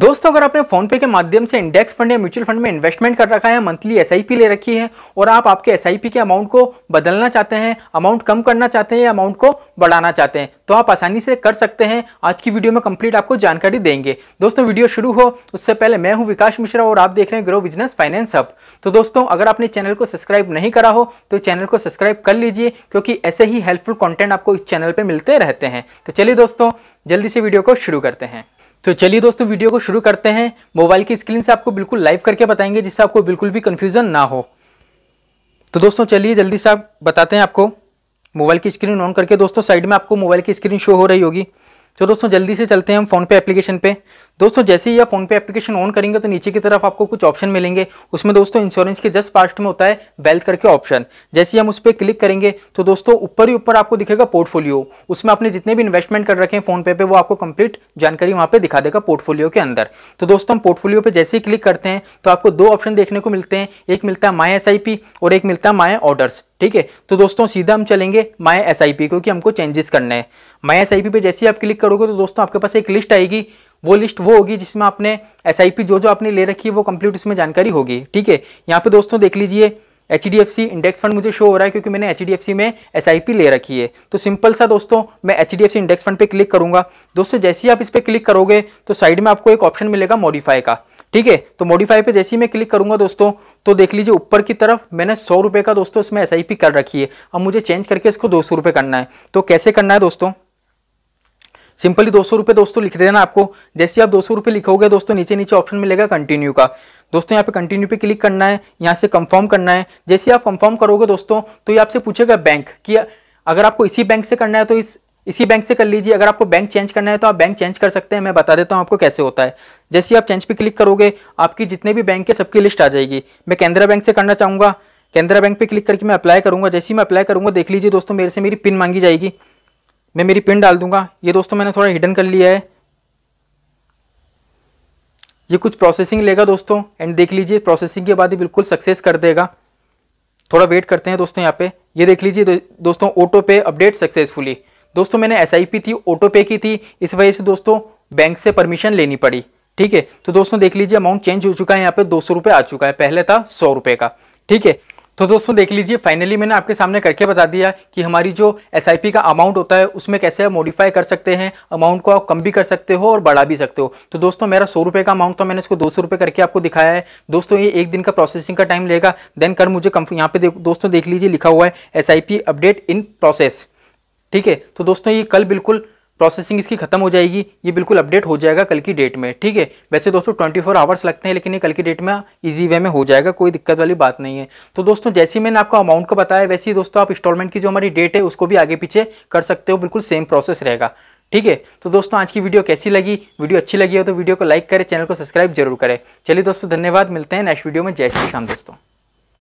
दोस्तों अगर आपने फोन पे के माध्यम से इंडेक्स फंड या म्यूचुअल फंड में इन्वेस्टमेंट कर रखा है मंथली एस ले रखी है और आप आपके एस के अमाउंट को बदलना चाहते हैं अमाउंट कम करना चाहते हैं या अमाउंट को बढ़ाना चाहते हैं तो आप आसानी से कर सकते हैं आज की वीडियो में कंप्लीट आपको जानकारी देंगे दोस्तों वीडियो शुरू हो उससे पहले मैं हूँ विकास मिश्रा और आप देख रहे हैं ग्रो बिजनेस फाइनेंस हब तो दोस्तों अगर आपने चैनल को सब्सक्राइब नहीं करा हो तो चैनल को सब्सक्राइब कर लीजिए क्योंकि ऐसे ही हेल्पफुल कॉन्टेंट आपको इस चैनल पर मिलते रहते हैं तो चलिए दोस्तों जल्दी से वीडियो को शुरू करते हैं तो चलिए दोस्तों वीडियो को शुरू करते हैं मोबाइल की स्क्रीन से आपको बिल्कुल लाइव करके बताएंगे जिससे आपको बिल्कुल भी कन्फ्यूज़न ना हो तो दोस्तों चलिए जल्दी से आप बताते हैं आपको मोबाइल की स्क्रीन ऑन करके दोस्तों साइड में आपको मोबाइल की स्क्रीन शो हो रही होगी तो दोस्तों जल्दी से चलते हैं हम फ़ोन पे एप्लीकेशन पे दोस्तों जैसे ही आप फोन पे एप्लीकेशन ऑन करेंगे तो नीचे की तरफ आपको कुछ ऑप्शन मिलेंगे उसमें दोस्तों इंश्योरेंस के जस्ट पास्ट में होता है वेल्थ करके ऑप्शन जैसे ही हम उस पर क्लिक करेंगे तो दोस्तों ऊपर ही ऊपर आपको दिखेगा पोर्टफोलियो उसमें आपने जितने भी इन्वेस्टमेंट कर रखे हैं फोन पे वो आपको कंप्लीट जानकारी वहां पर दिखा देगा पोर्टफोलियो के अंदर तो दोस्तों हम पोर्टफोलियो पे जैसे ही क्लिक करते हैं तो आपको दो ऑप्शन देखने को मिलते हैं एक मिलता है माई एस और एक मिलता है माई ऑर्डर्स ठीक है तो दोस्तों सीधा हम चलेंगे माय एस क्योंकि हमको चेंजेस करने है माई एस पे जैसे ही आप क्लिक करोगे तो दोस्तों आपके पास एक लिस्ट आएगी वो लिस्ट वो होगी जिसमें आपने एस जो जो आपने ले रखी है वो कंप्लीट उसमें जानकारी होगी ठीक है यहाँ पे दोस्तों देख लीजिए एच इंडेक्स फंड मुझे शो हो रहा है क्योंकि मैंने एच में एस ले रखी है तो सिंपल सा दोस्तों मैं एच इंडेक्स फंड पे क्लिक करूंगा दोस्तों जैसे ही आप इस पर क्लिक करोगे तो साइड में आपको एक ऑप्शन मिलेगा मॉडिफाई का ठीक है तो मॉडिफाई पे जैसे ही मैं क्लिक करूंगा दोस्तों तो देख लीजिए ऊपर की तरफ मैंने सौ रुपये का दोस्तों इसमें एस कर रखी है अब मुझे चेंज करके इसको दो सौ करना है तो कैसे करना है दोस्तों सिंपली दो सौ रुपये दोस्तों लिख देना आपको जैसे आप दो सौ रुपये लिखोगे दोस्तों नीचे नीचे ऑप्शन मिलेगा कंटिन्यू का दोस्तों यहाँ पे कंटिन्यू पे क्लिक करना है यहाँ से कंफर्म करना है जैसे आप कंफर्म करोगे दोस्तों तो ये आपसे पूछेगा बैंक कि अगर आपको इसी बैंक से करना है तो इस इसी बैंक से कर लीजिए अगर आपको बैंक चेंज करना है तो आप बैंक चेंज कर सकते हैं मैं बता देता हूँ आपको कैसे होता है जैसे आप चेंज पे क्लिक करोगे आपकी जितने भी बैंक है सबकी लिस्ट आ जाएगी मैं कैनरा बैंक से करना चाहूँगा केंद्रा बैंक पर क्लिक करके मैं अप्लाई करूँगा जैसे मैं अप्लाई करूँगा देख लीजिए दोस्तों मेरे से मेरी पिन मांगी जाएगी मैं मेरी पिन डाल दूंगा ये दोस्तों मैंने थोड़ा हिडन कर लिया है ये कुछ प्रोसेसिंग लेगा दोस्तों एंड देख लीजिए प्रोसेसिंग के बाद ही बिल्कुल सक्सेस कर देगा थोड़ा वेट करते हैं दोस्तों यहाँ पे ये देख लीजिए दो, दोस्तों ऑटो पे अपडेट सक्सेसफुली दोस्तों मैंने एस थी ऑटो पे की थी इस वजह से दोस्तों बैंक से परमिशन लेनी पड़ी ठीक है तो दोस्तों देख लीजिए अमाउंट चेंज हो चुका है यहाँ पे दो सौ आ चुका है पहले था सौ का ठीक है तो दोस्तों देख लीजिए फाइनली मैंने आपके सामने करके बता दिया कि हमारी जो एस का अमाउंट होता है उसमें कैसे मॉडिफाई कर सकते हैं अमाउंट को आप कम भी कर सकते हो और बढ़ा भी सकते हो तो दोस्तों मेरा सौ रुपये का अमाउंट था तो मैंने इसको दो सौ रुपये करके आपको दिखाया है दोस्तों ये एक दिन का प्रोसेसिंग का टाइम लेगा देन कर मुझे कम यहाँ पे देख, दोस्तों देख लीजिए लिखा हुआ है एस अपडेट इन प्रोसेस ठीक है तो दोस्तों ये कल बिल्कुल प्रोसेसिंग इसकी खत्म हो जाएगी ये बिल्कुल अपडेट हो जाएगा कल की डेट में ठीक है वैसे दोस्तों 24 फोर आवर्स लगते हैं लेकिन ये कल की डेट में इजी वे में हो जाएगा कोई दिक्कत वाली बात नहीं है तो दोस्तों जैसे मैंने आपको अमाउंट का बताया वैसे ही दोस्तों आप इंस्टॉलमेंट की जो हमारी डेट है उसको भी आगे पीछे कर सकते हो बिल्कुल सेम प्रोसेस रहेगा ठीक है तो दोस्तों आज की वीडियो कैसी लगी वीडियो अच्छी लगी हो तो वीडियो को लाइक करें चैनल को सब्सक्राइब जरूर करें चलिए दोस्तों धन्यवाद मिलते हैं नेक्स्ट वीडियो में जय श्री शाम दोस्तों